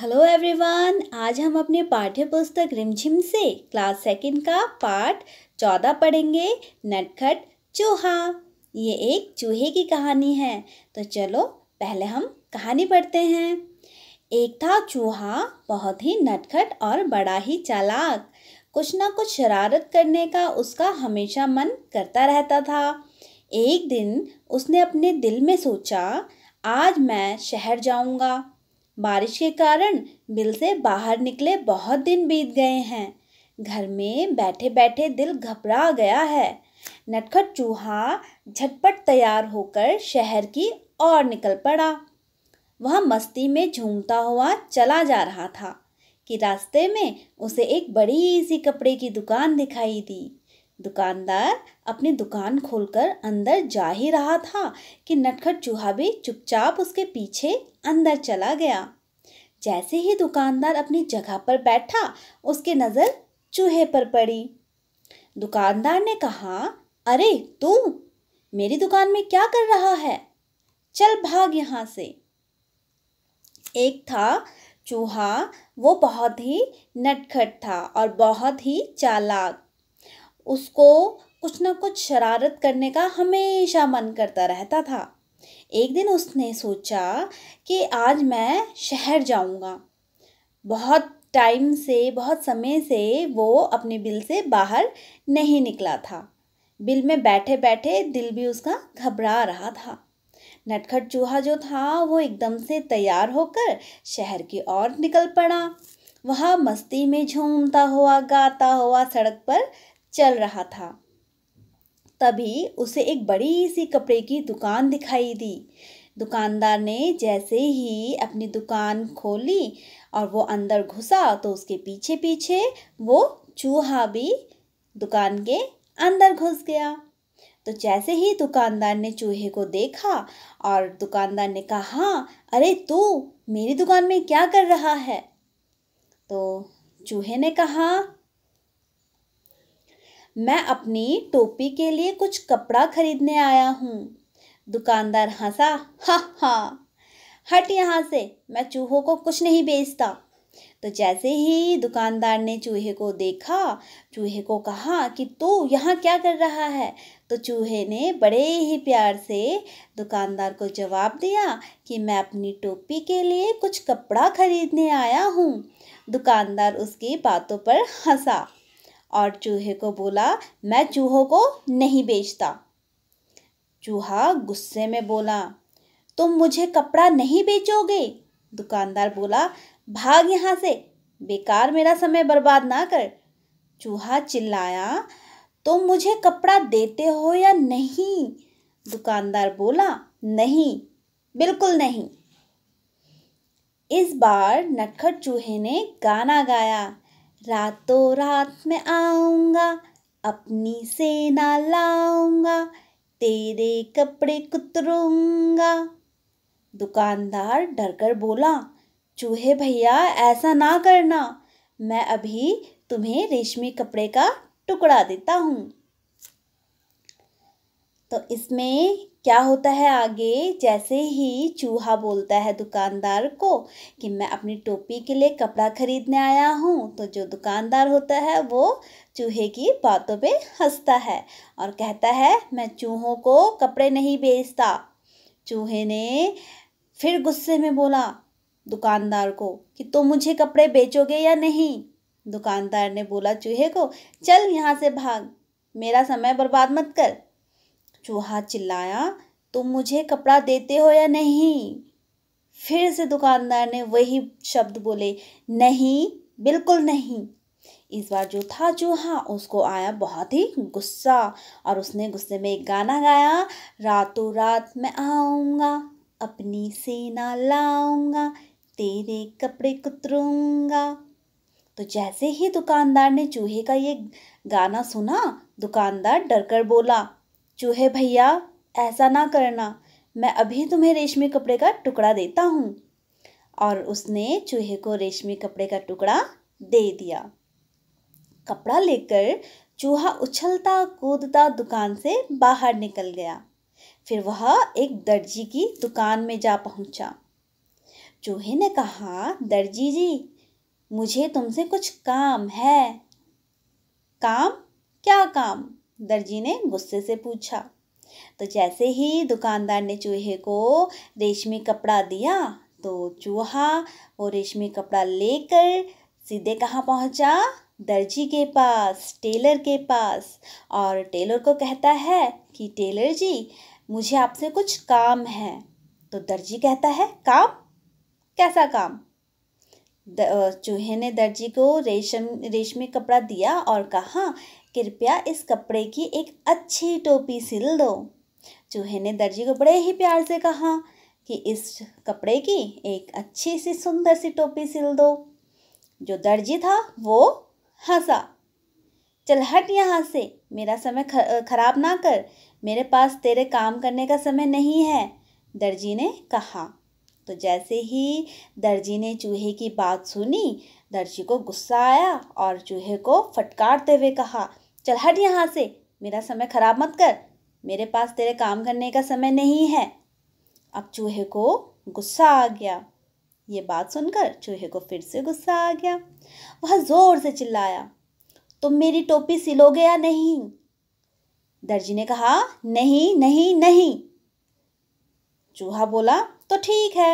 Hello everyone आज हम अपने पाठ्य पुस्तक रिमझिम से क्लास सेकंड का पार्ट चौदह पढ़ेंगे नटखट चूहा ये एक चूहे की कहानी है तो चलो पहले हम कहानी पढ़ते हैं एक था चूहा बहुत ही नटखट और बड़ा ही चालाक कुछ ना कुछ शरारत करने का उसका हमेशा मन करता रहता था एक दिन उसने अपने दिल में सोचा आज मैं शहर जाऊंगा बारिश के कारण बिल से बाहर निकले बहुत दिन बीत गए हैं घर में बैठे बैठे दिल घबरा गया है नटखट चूहा झटपट तैयार होकर शहर की ओर निकल पड़ा वह मस्ती में झूमता हुआ चला जा रहा था कि रास्ते में उसे एक बड़ी सी कपड़े की दुकान दिखाई दी दुकानदार अपनी दुकान खोलकर अंदर जा ही रहा था कि नटखट चूहा भी चुपचाप उसके पीछे अंदर चला गया जैसे ही दुकानदार अपनी जगह पर बैठा उसकी नज़र चूहे पर पड़ी दुकानदार ने कहा अरे तू मेरी दुकान में क्या कर रहा है चल भाग यहाँ से एक था चूहा वो बहुत ही नटखट था और बहुत ही चालाक उसको कुछ ना कुछ शरारत करने का हमेशा मन करता रहता था एक दिन उसने सोचा कि आज मैं शहर जाऊंगा बहुत टाइम से बहुत समय से वो अपने बिल से बाहर नहीं निकला था बिल में बैठे बैठे दिल भी उसका घबरा रहा था नटखट चूहा जो था वो एकदम से तैयार होकर शहर की ओर निकल पड़ा वह मस्ती में झूमता हुआ गाता हुआ सड़क पर चल रहा था तभी उसे एक बड़ी सी कपड़े की दुकान दिखाई दी दुकानदार ने जैसे ही अपनी दुकान खोली और वो अंदर घुसा तो उसके पीछे पीछे वो चूहा भी दुकान के अंदर घुस गया तो जैसे ही दुकानदार ने चूहे को देखा और दुकानदार ने कहा अरे तू मेरी दुकान में क्या कर रहा है तो चूहे ने कहा मैं अपनी टोपी के लिए कुछ कपड़ा खरीदने आया हूँ दुकानदार हंसा हा हा हट यहाँ से मैं चूहों को कुछ नहीं बेचता तो जैसे ही दुकानदार ने चूहे को देखा चूहे को कहा कि तू तो यहाँ क्या कर रहा है तो चूहे ने बड़े ही प्यार से दुकानदार को जवाब दिया कि मैं अपनी टोपी के लिए कुछ कपड़ा खरीदने आया हूँ दुकानदार उसकी बातों पर हंसा और चूहे को बोला मैं चूहों को नहीं बेचता चूहा गुस्से में बोला तुम तो मुझे कपड़ा नहीं बेचोगे दुकानदार बोला भाग यहाँ से बेकार मेरा समय बर्बाद ना कर चूहा चिल्लाया तुम तो मुझे कपड़ा देते हो या नहीं दुकानदार बोला नहीं बिल्कुल नहीं इस बार नटखट चूहे ने गाना गाया रातों रात मैं आऊँगा अपनी सेना लाऊँगा तेरे कपड़े कुतरूँगा दुकानदार डर कर बोला चूहे भैया ऐसा ना करना मैं अभी तुम्हें रेशमी कपड़े का टुकड़ा देता हूँ तो इसमें क्या होता है आगे जैसे ही चूहा बोलता है दुकानदार को कि मैं अपनी टोपी के लिए कपड़ा खरीदने आया हूँ तो जो दुकानदार होता है वो चूहे की बातों पे हंसता है और कहता है मैं चूहों को कपड़े नहीं बेचता चूहे ने फिर गुस्से में बोला दुकानदार को कि तुम तो मुझे कपड़े बेचोगे या नहीं दुकानदार ने बोला चूहे को चल यहाँ से भाग मेरा समय बर्बाद मत कर चूहा चिल्लाया तुम मुझे कपड़ा देते हो या नहीं फिर से दुकानदार ने वही शब्द बोले नहीं बिल्कुल नहीं इस बार जो था चूहा उसको आया बहुत ही गुस्सा और उसने गुस्से में एक गाना गाया रातों रात मैं आऊँगा अपनी सेना लाऊंगा तेरे कपड़े कुतरूंगा तो जैसे ही दुकानदार ने चूहे का ये गाना सुना दुकानदार डरकर बोला चूहे भैया ऐसा ना करना मैं अभी तुम्हें रेशमी कपड़े का टुकड़ा देता हूँ और उसने चूहे को रेशमी कपड़े का टुकड़ा दे दिया कपड़ा लेकर चूहा उछलता कूदता दुकान से बाहर निकल गया फिर वह एक दर्जी की दुकान में जा पहुंचा चूहे ने कहा दर्जी जी मुझे तुमसे कुछ काम है काम क्या काम दर्जी ने गुस्से से पूछा तो जैसे ही दुकानदार ने चूहे को रेशमी कपड़ा दिया तो चूहा वो रेशमी कपड़ा लेकर सीधे कहाँ पहुँचा दर्जी के पास टेलर के पास और टेलर को कहता है कि टेलर जी मुझे आपसे कुछ काम है तो दर्जी कहता है काम कैसा काम चूहे ने दर्जी को रेशम रेशमी कपड़ा दिया और कहा कृपया इस कपड़े की एक अच्छी टोपी सिल दो चूहे ने दर्जी को बड़े ही प्यार से कहा कि इस कपड़े की एक अच्छी सी सुंदर सी टोपी सिल दो जो दर्जी था वो हंसा चल हट यहाँ से मेरा समय खराब ना कर मेरे पास तेरे काम करने का समय नहीं है दर्जी ने कहा तो जैसे ही दर्जी ने चूहे की बात सुनी दर्जी को गुस्सा आया और चूहे को फटकारते हुए कहा चल हट यहाँ से मेरा समय खराब मत कर मेरे पास तेरे काम करने का समय नहीं है अब चूहे को गुस्सा आ गया ये बात सुनकर चूहे को फिर से गुस्सा आ गया वह ज़ोर से चिल्लाया तुम मेरी टोपी सिलोगे या नहीं दर्जी ने कहा नहीं नहीं नहीं चूहा बोला तो ठीक है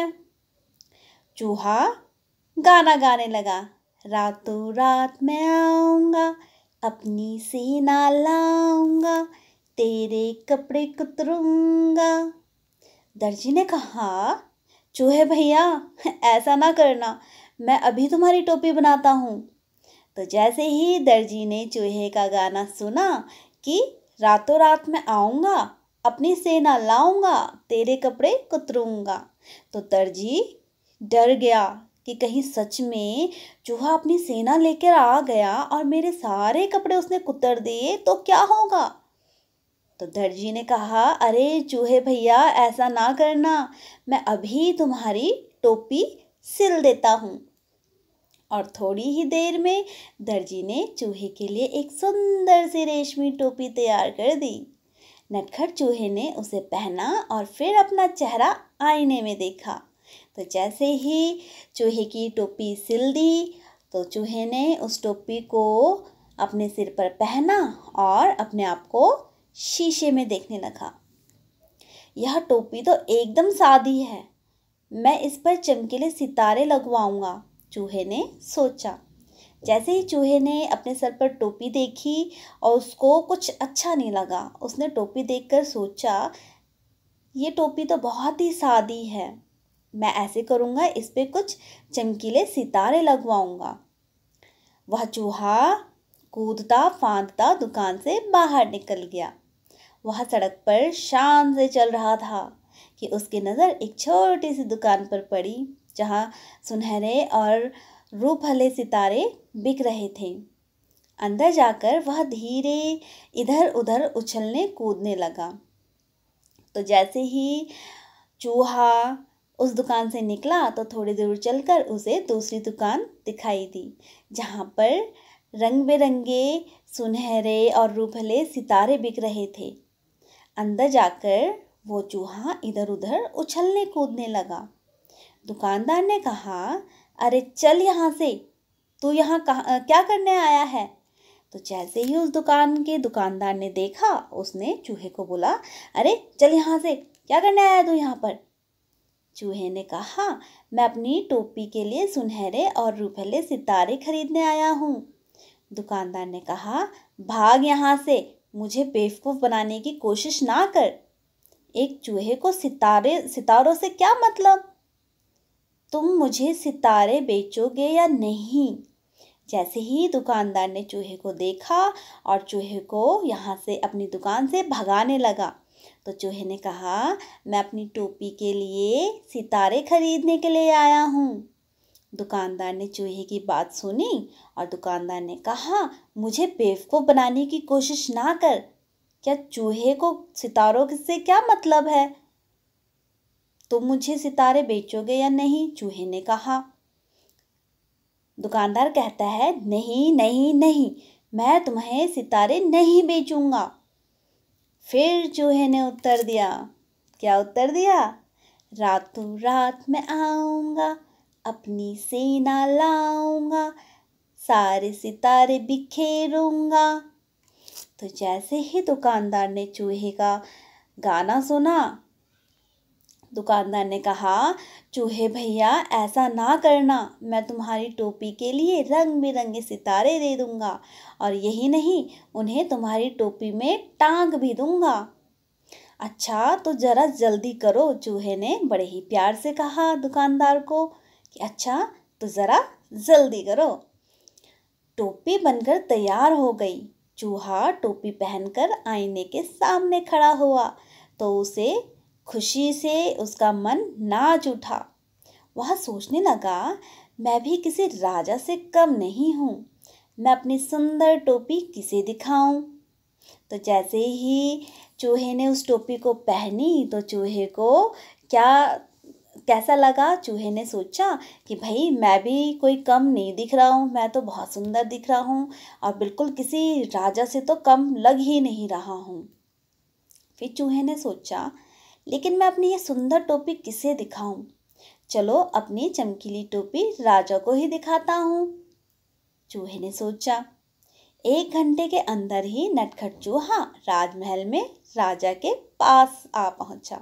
चूहा गाना गाने लगा रातों रात मैं आऊँगा अपनी सेना लाऊंगा तेरे कपड़े कुतरूंगा दर्जी ने कहा चूहे भैया ऐसा ना करना मैं अभी तुम्हारी टोपी बनाता हूँ तो जैसे ही दर्जी ने चूहे का गाना सुना कि रातों रात मैं आऊँगा अपनी सेना लाऊंगा तेरे कपड़े कुतरूंगा तो दर्जी डर गया कि कहीं सच में चूहा अपनी सेना लेकर आ गया और मेरे सारे कपड़े उसने कुतर दिए तो क्या होगा तो दर्जी ने कहा अरे चूहे भैया ऐसा ना करना मैं अभी तुम्हारी टोपी सिल देता हूँ और थोड़ी ही देर में दर्जी ने चूहे के लिए एक सुंदर सी रेशमी टोपी तैयार कर दी नटखट चूहे ने उसे पहना और फिर अपना चेहरा आईने में देखा तो जैसे ही चूहे की टोपी सिल दी तो चूहे ने उस टोपी को अपने सिर पर पहना और अपने आप को शीशे में देखने लगा यह टोपी तो एकदम सादी है मैं इस पर चमकीले सितारे लगवाऊंगा चूहे ने सोचा जैसे ही चूहे ने अपने सर पर टोपी देखी और उसको कुछ अच्छा नहीं लगा उसने टोपी देखकर सोचा ये टोपी तो बहुत ही सादी है मैं ऐसे करूँगा इस पर कुछ चमकीले सितारे लगवाऊँगा वह चूहा कूदता फांदता दुकान से बाहर निकल गया वह सड़क पर शान से चल रहा था कि उसकी नज़र एक छोटी सी दुकान पर पड़ी जहाँ सुनहरे और रूपले सितारे बिक रहे थे अंदर जाकर वह धीरे इधर उधर उछलने कूदने लगा तो जैसे ही चूहा उस दुकान से निकला तो थोड़ी दूर चलकर उसे दूसरी दुकान दिखाई दी जहाँ पर रंग बिरंगे सुनहरे और रूभले सितारे बिक रहे थे अंदर जाकर वो चूहा इधर उधर उछलने कूदने लगा दुकानदार ने कहा अरे चल यहाँ से तू यहाँ कहा क्या करने आया है तो जैसे ही उस दुकान के दुकानदार ने देखा उसने चूहे को बोला अरे चल यहाँ से क्या करने आया तू यहाँ पर चूहे ने कहा मैं अपनी टोपी के लिए सुनहरे और रूपहले सितारे खरीदने आया हूँ दुकानदार ने कहा भाग यहाँ से मुझे बेवकूफ़ बनाने की कोशिश ना कर एक चूहे को सितारे सितारों से क्या मतलब तुम मुझे सितारे बेचोगे या नहीं जैसे ही दुकानदार ने चूहे को देखा और चूहे को यहाँ से अपनी दुकान से भगाने लगा तो चूहे ने कहा मैं अपनी टोपी के लिए सितारे खरीदने के लिए आया हूँ दुकानदार ने चूहे की बात सुनी और दुकानदार ने कहा मुझे बेवकूफ़ बनाने की कोशिश ना कर क्या चूहे को सितारों से क्या मतलब है तुम तो मुझे सितारे बेचोगे या नहीं चूहे ने कहा दुकानदार कहता है नहीं नहीं नहीं मैं तुम्हें सितारे नहीं बेचूंगा फिर चूहे ने उत्तर दिया क्या उत्तर दिया रातों रात मैं आऊँगा अपनी सेना लाऊँगा सारे सितारे बिखेरूँगा तो जैसे ही दुकानदार ने चूहे का गाना सुना दुकानदार ने कहा चूहे भैया ऐसा ना करना मैं तुम्हारी टोपी के लिए रंग बिरंगे सितारे दे दूंगा और यही नहीं उन्हें तुम्हारी टोपी में टांग भी दूंगा अच्छा तो ज़रा जल्दी करो चूहे ने बड़े ही प्यार से कहा दुकानदार को कि अच्छा तो ज़रा जल्दी करो टोपी बनकर तैयार हो गई चूहा टोपी पहनकर आईने के सामने खड़ा हुआ तो उसे खुशी से उसका मन नाच उठा वह सोचने लगा मैं भी किसी राजा से कम नहीं हूँ मैं अपनी सुंदर टोपी किसे दिखाऊं तो जैसे ही चूहे ने उस टोपी को पहनी तो चूहे को क्या कैसा लगा चूहे ने सोचा कि भाई मैं भी कोई कम नहीं दिख रहा हूँ मैं तो बहुत सुंदर दिख रहा हूँ और बिल्कुल किसी राजा से तो कम लग ही नहीं रहा हूँ फिर चूहे ने सोचा लेकिन मैं अपनी ये सुंदर टोपी किसे दिखाऊं? चलो अपनी चमकीली टोपी राजा को ही दिखाता हूँ चूहे ने सोचा एक घंटे के अंदर ही नटखट चूहा राजमहल में राजा के पास आ पहुँचा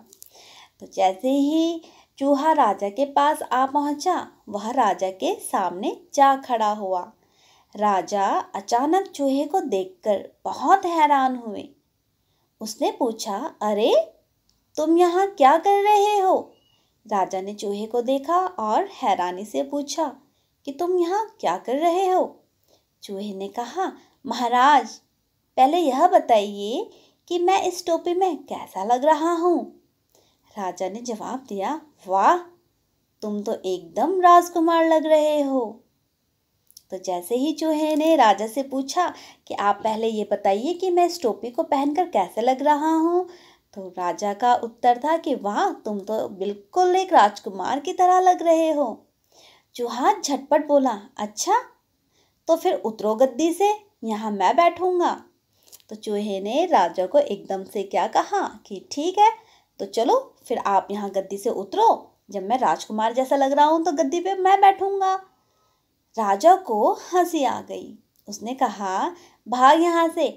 तो जैसे ही चूहा राजा के पास आ पहुँचा वह राजा के सामने जा खड़ा हुआ राजा अचानक चूहे को देखकर बहुत हैरान हुए उसने पूछा अरे तुम यहाँ क्या कर रहे हो राजा ने चूहे को देखा और हैरानी से पूछा कि तुम यहाँ क्या कर रहे हो चूहे ने कहा महाराज पहले यह बताइए कि मैं इस टोपी में कैसा लग रहा हूँ राजा ने जवाब दिया वाह तुम तो एकदम राजकुमार लग रहे हो तो जैसे ही चूहे ने राजा से पूछा कि आप पहले ये बताइए कि मैं इस टोपी को पहनकर कैसे लग रहा हूँ तो राजा का उत्तर था कि वाह तुम तो बिल्कुल एक राजकुमार की तरह लग रहे हो चूहा झटपट बोला अच्छा तो फिर उतरो गद्दी से यहाँ मैं बैठूंगा तो चूहे ने राजा को एकदम से क्या कहा कि ठीक है तो चलो फिर आप यहाँ गद्दी से उतरो जब मैं राजकुमार जैसा लग रहा हूँ तो गद्दी पे मैं बैठूंगा राजा को हंसी आ गई उसने कहा भाग यहाँ से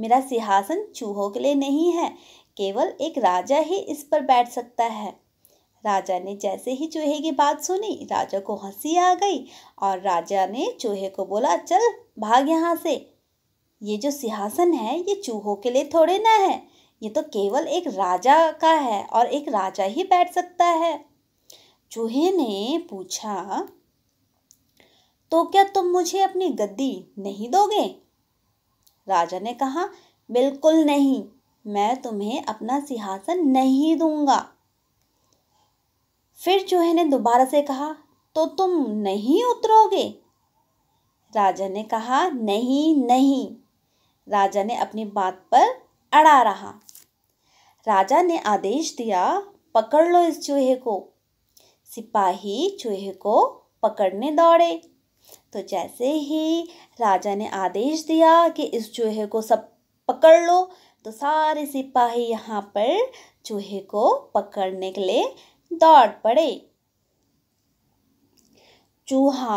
मेरा सिंहासन चूहों के लिए नहीं है केवल एक राजा ही इस पर बैठ सकता है राजा ने जैसे ही चूहे की बात सुनी राजा को हंसी आ गई और राजा ने चूहे को बोला चल भाग यहाँ से ये जो सिंहासन है ये चूहों के लिए थोड़े ना है ये तो केवल एक राजा का है और एक राजा ही बैठ सकता है चूहे ने पूछा तो क्या तुम मुझे अपनी गद्दी नहीं दोगे राजा ने कहा बिल्कुल नहीं मैं तुम्हें अपना सिंहासन नहीं दूंगा फिर चूहे ने दोबारा से कहा तो तुम नहीं उतरोगे राजा ने कहा नहीं नहीं राजा ने अपनी बात पर अड़ा रहा राजा ने आदेश दिया पकड़ लो इस चूहे को सिपाही चूहे को पकड़ने दौड़े तो जैसे ही राजा ने आदेश दिया कि इस चूहे को सब पकड़ लो तो सारे सिपाही यहाँ पर चूहे को पकड़ने के लिए दौड़ पड़े चूहा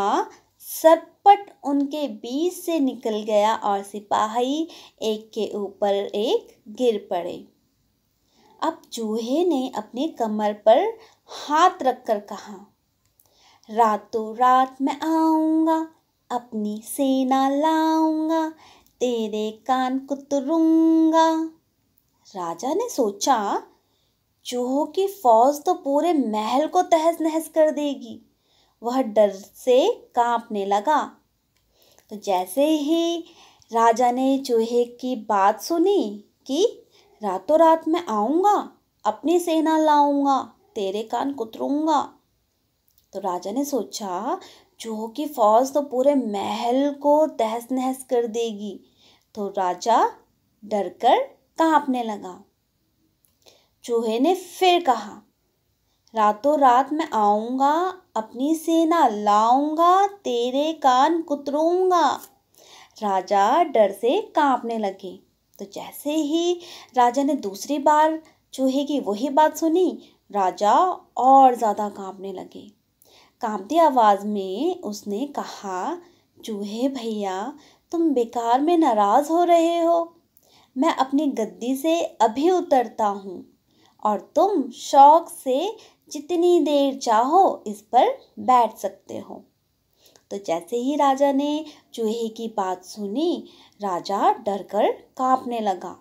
सटपट उनके बीच से निकल गया और सिपाही एक के ऊपर एक गिर पड़े अब चूहे ने अपने कमर पर हाथ रखकर कहा रातों रात मैं आऊँगा अपनी सेना लाऊंगा तेरे कान कुतरूंगा राजा ने सोचा चूहों की फौज तो पूरे महल को तहस नहस कर देगी वह डर से कांपने लगा तो जैसे ही राजा ने चूहे की बात सुनी कि रातों रात मैं आऊँगा अपनी सेना लाऊंगा तेरे कान कुतरूंगा तो राजा ने सोचा जो की फौज तो पूरे महल को तहस नहस कर देगी तो राजा डर कर कांपने लगा चूहे ने फिर कहा रातों रात मैं आऊँगा अपनी सेना लाऊंगा तेरे कान कुतरूंगा राजा डर से कांपने लगे तो जैसे ही राजा ने दूसरी बार चूहे की वही बात सुनी राजा और ज़्यादा कांपने लगे कांपती आवाज़ में उसने कहा चूहे भैया तुम बेकार में नाराज़ हो रहे हो मैं अपनी गद्दी से अभी उतरता हूँ और तुम शौक से जितनी देर चाहो इस पर बैठ सकते हो तो जैसे ही राजा ने चूहे की बात सुनी राजा डर कर काँपने लगा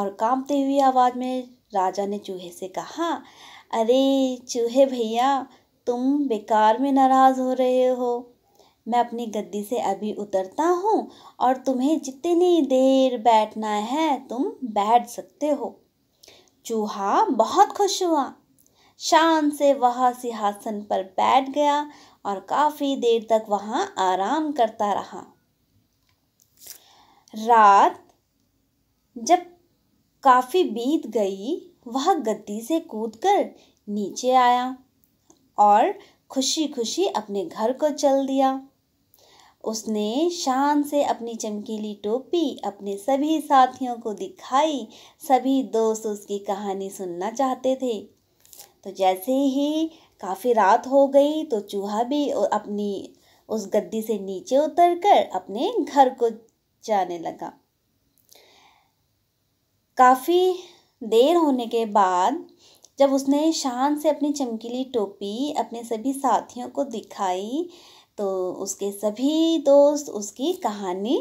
और कांपते हुए आवाज़ में राजा ने चूहे से कहा अरे चूहे भैया तुम बेकार में नाराज़ हो रहे हो मैं अपनी गद्दी से अभी उतरता हूँ और तुम्हें जितनी देर बैठना है तुम बैठ सकते हो चूहा बहुत खुश हुआ शान से वह सिंहासन पर बैठ गया और काफ़ी देर तक वहाँ आराम करता रहा रात जब काफ़ी बीत गई वह गद्दी से कूदकर नीचे आया और खुशी खुशी अपने घर को चल दिया उसने शान से अपनी चमकीली टोपी अपने सभी साथियों को दिखाई सभी दोस्त उसकी कहानी सुनना चाहते थे तो जैसे ही काफ़ी रात हो गई तो चूहा भी अपनी उस गद्दी से नीचे उतर कर अपने घर को जाने लगा काफ़ी देर होने के बाद जब उसने शान से अपनी चमकीली टोपी अपने सभी साथियों को दिखाई तो उसके सभी दोस्त उसकी कहानी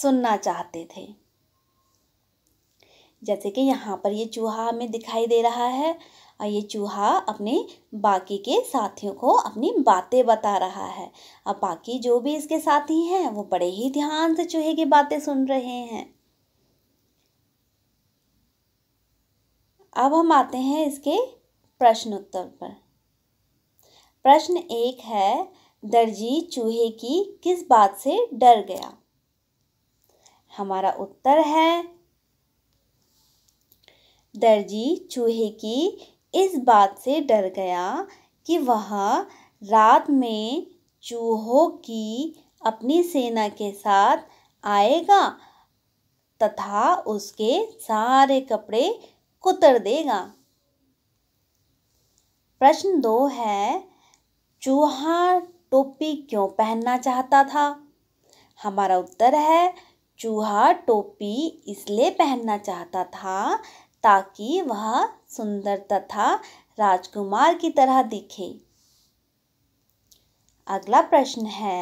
सुनना चाहते थे जैसे कि यहाँ पर ये चूहा हमें दिखाई दे रहा है और ये चूहा अपने बाकी के साथियों को अपनी बातें बता रहा है अब बाकी जो भी इसके साथी हैं वो बड़े ही ध्यान से चूहे की बातें सुन रहे हैं अब हम आते हैं इसके प्रश्न उत्तर पर प्रश्न एक है दर्जी चूहे की किस बात से डर गया हमारा उत्तर है दर्जी चूहे की इस बात से डर गया कि वह रात में चूहों की अपनी सेना के साथ आएगा तथा उसके सारे कपड़े कुतर देगा प्रश्न दो है चूहा टोपी क्यों पहनना चाहता था हमारा उत्तर है चूहा टोपी इसलिए पहनना चाहता था ताकि वह सुंदर तथा राजकुमार की तरह दिखे अगला प्रश्न है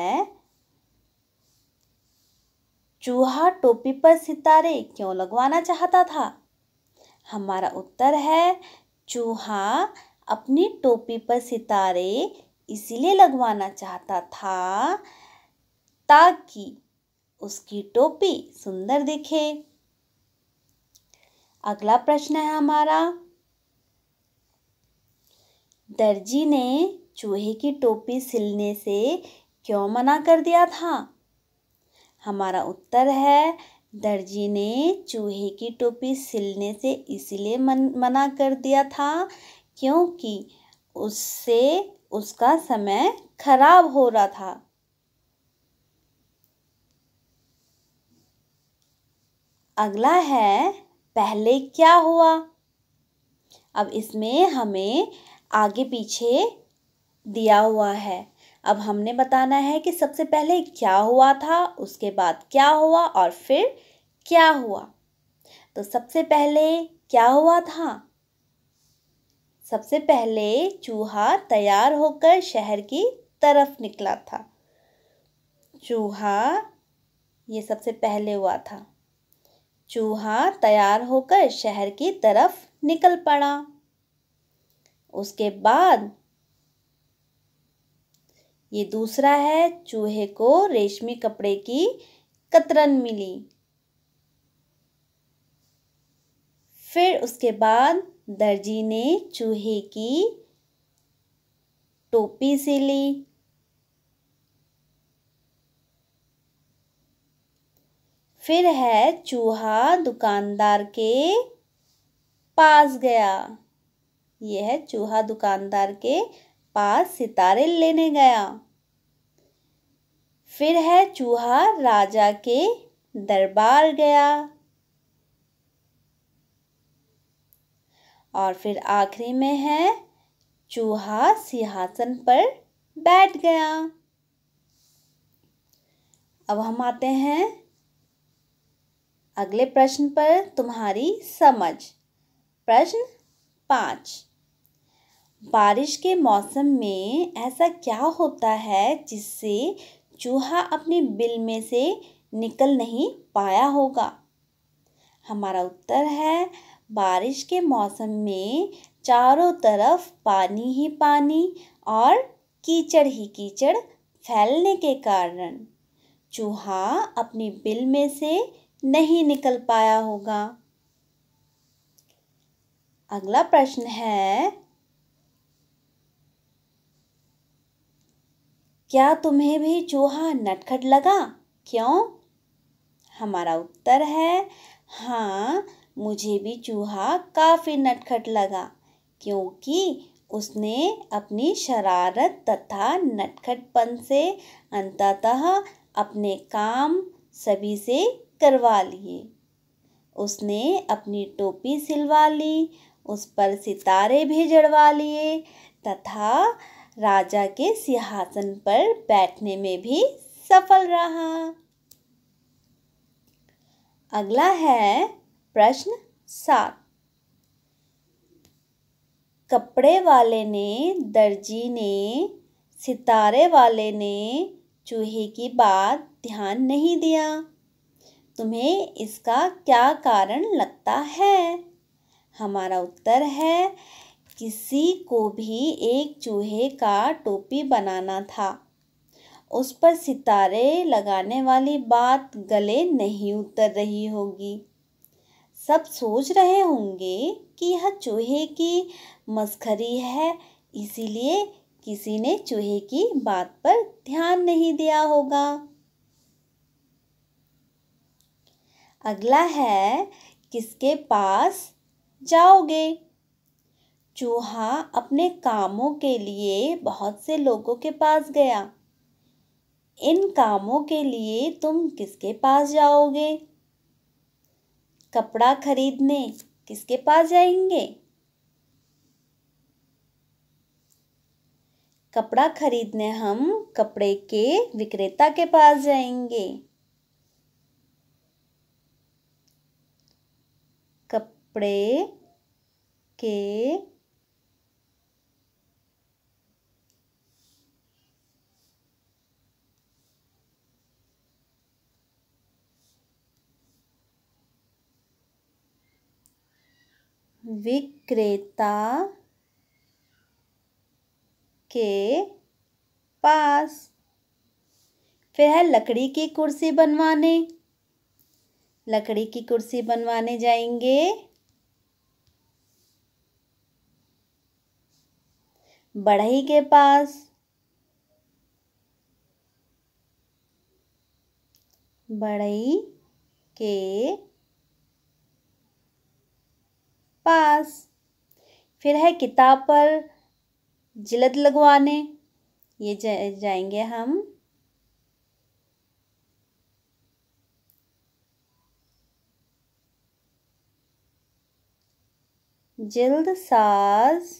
चूहा टोपी पर सितारे क्यों लगवाना चाहता था हमारा उत्तर है चूहा अपनी टोपी पर सितारे इसीलिए लगवाना चाहता था ताकि उसकी टोपी सुंदर दिखे अगला प्रश्न है हमारा दर्जी ने चूहे की टोपी सिलने से क्यों मना कर दिया था हमारा उत्तर है दर्जी ने चूहे की टोपी सिलने से इसलिए मन मना कर दिया था क्योंकि उससे उसका समय खराब हो रहा था अगला है पहले क्या हुआ अब इसमें हमें आगे पीछे दिया हुआ है अब हमने बताना है कि सबसे पहले क्या हुआ था उसके बाद क्या हुआ और फिर क्या हुआ तो सबसे पहले क्या हुआ था सबसे पहले चूहा तैयार होकर शहर की तरफ निकला था चूहा ये सबसे पहले हुआ था चूहा तैयार होकर शहर की तरफ निकल पड़ा उसके बाद ये दूसरा है चूहे को रेशमी कपड़े की कतरन मिली फिर उसके बाद दर्जी ने चूहे की टोपी से ली फिर है चूहा दुकानदार के पास गया यह है चूहा दुकानदार के पास सितारे लेने गया फिर है चूहा राजा के दरबार गया और फिर आखिरी में है चूहा सिंहासन पर बैठ गया अब हम आते हैं अगले प्रश्न पर तुम्हारी समझ प्रश्न पाँच बारिश के मौसम में ऐसा क्या होता है जिससे चूहा अपने बिल में से निकल नहीं पाया होगा हमारा उत्तर है बारिश के मौसम में चारों तरफ पानी ही पानी और कीचड़ ही कीचड़ फैलने के कारण चूहा अपनी बिल में से नहीं निकल पाया होगा अगला प्रश्न है क्या तुम्हें भी चूहा नटखट लगा क्यों हमारा उत्तर है हाँ मुझे भी चूहा काफ़ी नटखट लगा क्योंकि उसने अपनी शरारत तथा नटखटपन से अंततः अपने काम सभी से करवा लिए उसने अपनी टोपी सिलवा ली उस पर सितारे भी जड़वा लिए तथा राजा के सिंहासन पर बैठने में भी सफल रहा अगला है प्रश्न सात कपड़े वाले ने दर्जी ने सितारे वाले ने चूहे की बात ध्यान नहीं दिया तुम्हें इसका क्या कारण लगता है हमारा उत्तर है किसी को भी एक चूहे का टोपी बनाना था उस पर सितारे लगाने वाली बात गले नहीं उतर रही होगी सब सोच रहे होंगे कि यह चूहे की मस्खरी है इसीलिए किसी ने चूहे की बात पर ध्यान नहीं दिया होगा अगला है किसके पास जाओगे चूहा अपने कामों के लिए बहुत से लोगों के पास गया इन कामों के लिए तुम किसके पास जाओगे कपड़ा खरीदने किसके पास जाएंगे कपड़ा खरीदने हम कपड़े के विक्रेता के पास जाएंगे कपड़े के विक्रेता के पास फिर है लकड़ी की कुर्सी बनवाने लकड़ी की कुर्सी बनवाने जाएंगे बढ़ई के पास बढ़ई के पास फिर है किताब पर जिलद लगवाने ये जा, जाएंगे हम जिल्द साज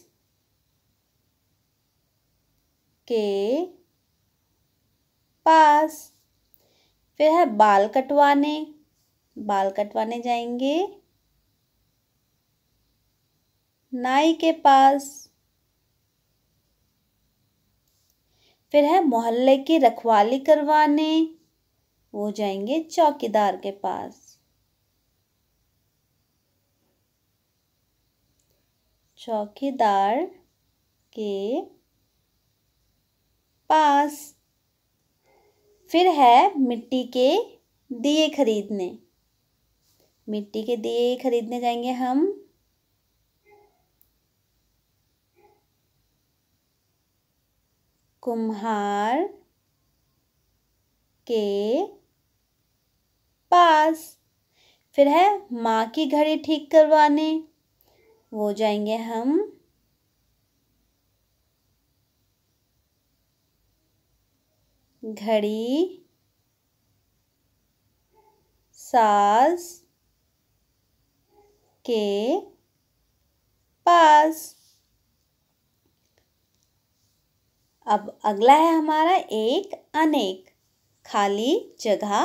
के पास फिर है बाल कटवाने बाल कटवाने जाएंगे नाई के पास फिर है मोहल्ले की रखवाली करवाने वो जाएंगे चौकीदार के पास चौकीदार के पास फिर है मिट्टी के दिए खरीदने मिट्टी के दिए खरीदने जाएंगे हम कुम्हार के पास फिर है माँ की घड़ी ठीक करवाने वो जाएंगे हम घड़ी सास के पास अब अगला है हमारा एक अनेक खाली जगह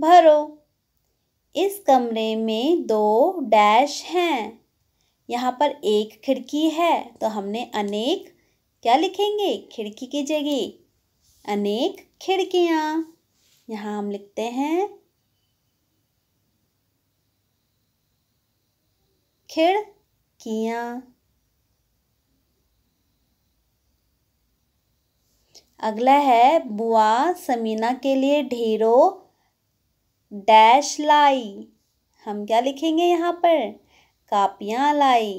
भरो इस कमरे में दो डैश हैं यहाँ पर एक खिड़की है तो हमने अनेक क्या लिखेंगे खिड़की की जगह अनेक खिड़कियाँ यहाँ हम लिखते हैं खिड़कियाँ अगला है बुआ समीना के लिए ढेरों डैश लाई हम क्या लिखेंगे यहाँ पर कापियाँ लाई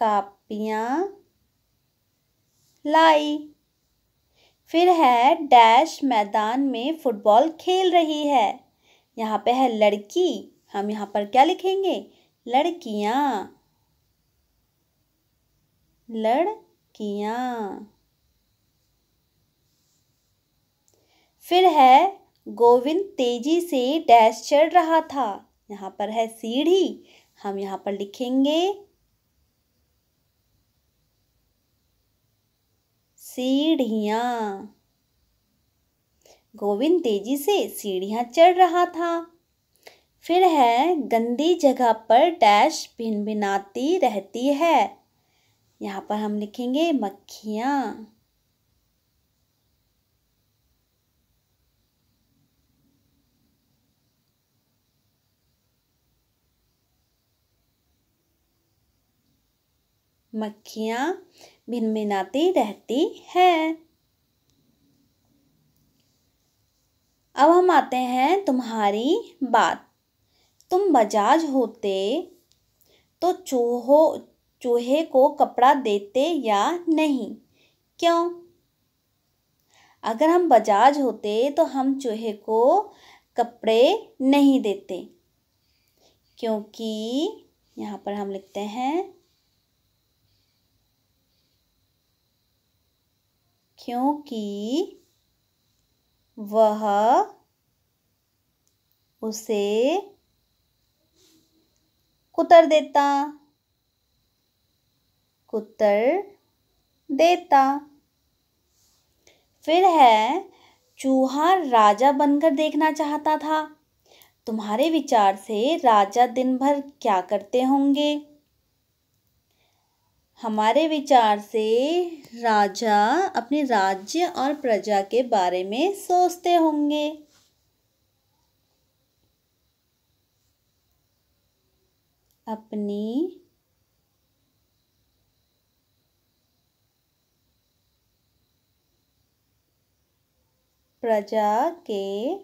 कापियाँ लाई फिर है डैश मैदान में फुटबॉल खेल रही है यहाँ पे है लड़की हम यहाँ पर क्या लिखेंगे लड़कियाँ लड़कियाँ फिर है गोविंद तेजी से डैश चढ़ रहा था यहाँ पर है सीढ़ी हम यहाँ पर लिखेंगे सीढ़ियाँ गोविंद तेजी से सीढ़ियाँ चढ़ रहा था फिर है गंदी जगह पर डैश भिन भिनाती रहती है यहाँ पर हम लिखेंगे मक्खियाँ मक्खियाँ भिनभिनाती रहती है अब हम आते हैं तुम्हारी बात तुम बजाज होते तो चूहो चूहे को कपड़ा देते या नहीं क्यों अगर हम बजाज होते तो हम चूहे को कपड़े नहीं देते क्योंकि यहाँ पर हम लिखते हैं क्योंकि वह उसे कुतर देता कुतर देता फिर है चूहा राजा बनकर देखना चाहता था तुम्हारे विचार से राजा दिन भर क्या करते होंगे हमारे विचार से राजा अपने राज्य और प्रजा के बारे में सोचते होंगे अपनी प्रजा के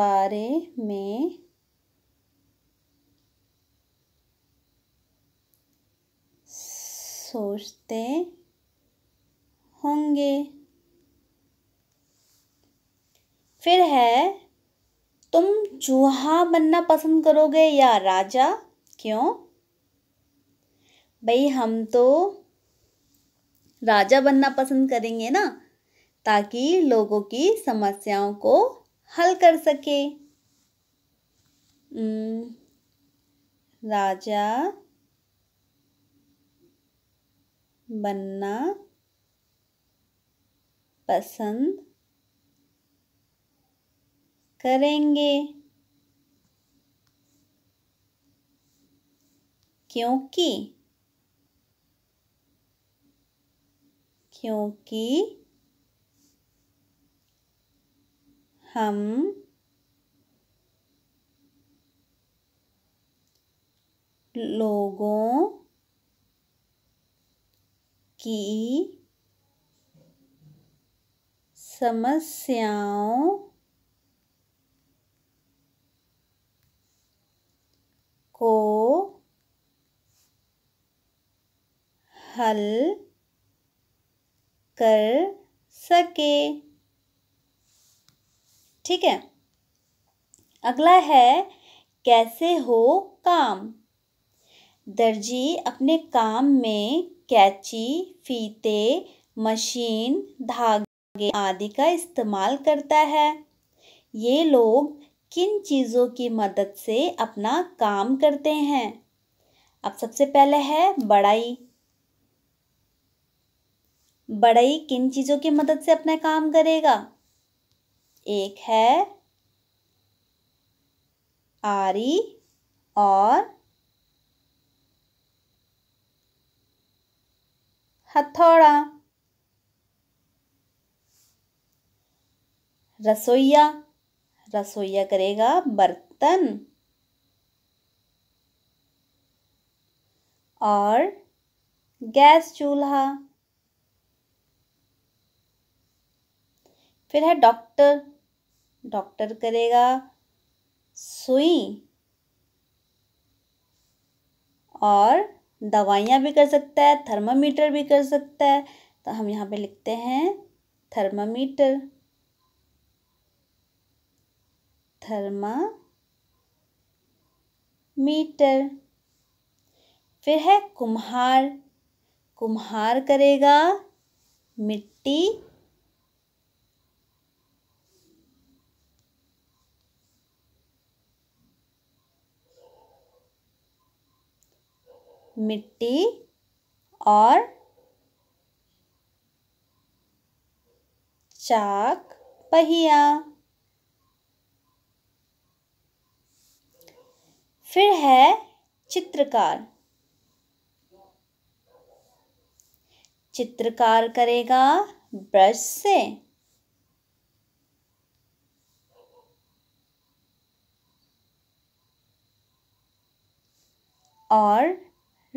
बारे में सोचते होंगे फिर है तुम चूहा बनना पसंद करोगे या राजा क्यों भाई हम तो राजा बनना पसंद करेंगे ना ताकि लोगों की समस्याओं को हल कर सके राजा बनना पसंद करेंगे क्योंकि क्योंकि हम लोगों की समस्याओं को हल कर सके ठीक है अगला है कैसे हो काम दर्जी अपने काम में कैची फीते मशीन धागे आदि का इस्तेमाल करता है ये लोग किन चीज़ों की मदद से अपना काम करते हैं अब सबसे पहले है बड़ाई बड़ाई किन चीज़ों की मदद से अपना काम करेगा एक है आरी और हथौड़ा रसोईया रसोईया करेगा बर्तन और गैस चूल्हा फिर है डॉक्टर डॉक्टर करेगा सुई और दवाइयाँ भी कर सकता है थर्मामीटर भी कर सकता है तो हम यहाँ पे लिखते हैं थर्मामीटर थर्मा मीटर फिर है कुम्हार कुम्हार करेगा मिट्टी मिट्टी और चाक पहिया फिर है चित्रकार चित्रकार करेगा ब्रश से और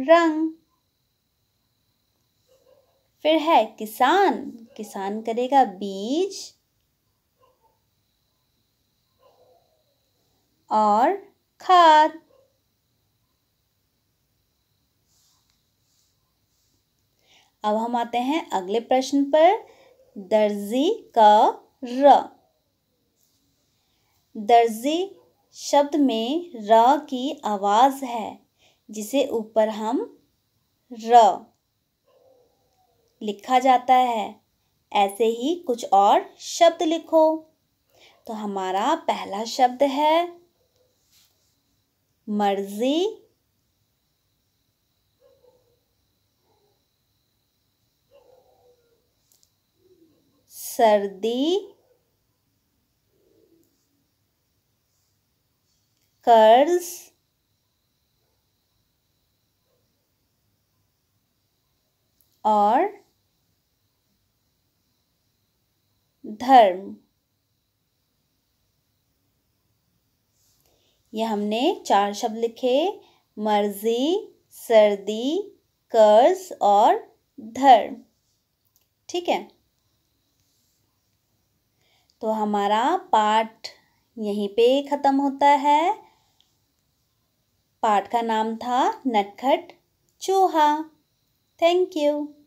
रंग फिर है किसान किसान करेगा बीज और खाद अब हम आते हैं अगले प्रश्न पर दर्जी का र दर्जी शब्द में र की आवाज़ है जिसे ऊपर हम र लिखा जाता है ऐसे ही कुछ और शब्द लिखो तो हमारा पहला शब्द है मर्जी सर्दी कर्ज और धर्म ये हमने चार शब्द लिखे मर्जी सर्दी कर्ज और धर्म ठीक है तो हमारा पाठ यहीं पे ख़त्म होता है पाठ का नाम था नटखट चूहा थैंक यू